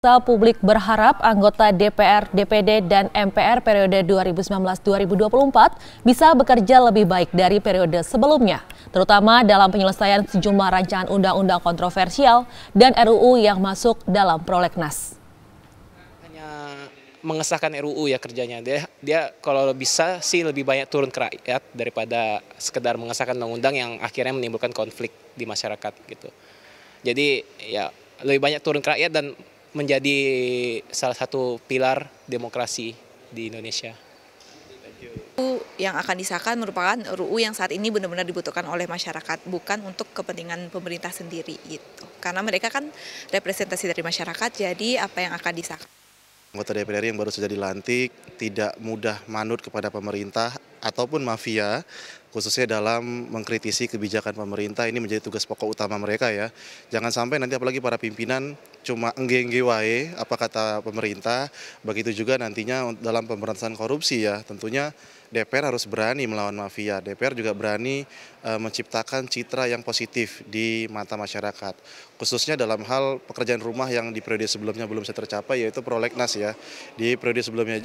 Pemirsa publik berharap anggota DPR, DPD, dan MPR periode 2019-2024 bisa bekerja lebih baik dari periode sebelumnya, terutama dalam penyelesaian sejumlah rancangan undang-undang kontroversial dan RUU yang masuk dalam prolegnas. Hanya mengesahkan RUU ya kerjanya. Dia, dia kalau bisa sih lebih banyak turun ke rakyat daripada sekedar mengesahkan undang-undang yang akhirnya menimbulkan konflik di masyarakat gitu. Jadi ya lebih banyak turun ke rakyat dan menjadi salah satu pilar demokrasi di Indonesia. RUU yang akan disahkan merupakan RUU yang saat ini benar-benar dibutuhkan oleh masyarakat, bukan untuk kepentingan pemerintah sendiri gitu. Karena mereka kan representasi dari masyarakat, jadi apa yang akan disahkan. Anggota DPR yang baru saja dilantik tidak mudah manut kepada pemerintah ataupun mafia khususnya dalam mengkritisi kebijakan pemerintah ini menjadi tugas pokok utama mereka ya. Jangan sampai nanti apalagi para pimpinan cuma enggeng apa kata pemerintah, begitu juga nantinya dalam pemberantasan korupsi ya. Tentunya DPR harus berani melawan mafia. DPR juga berani e, menciptakan citra yang positif di mata masyarakat. Khususnya dalam hal pekerjaan rumah yang di periode sebelumnya belum bisa tercapai yaitu prolegnas ya. Di periode sebelumnya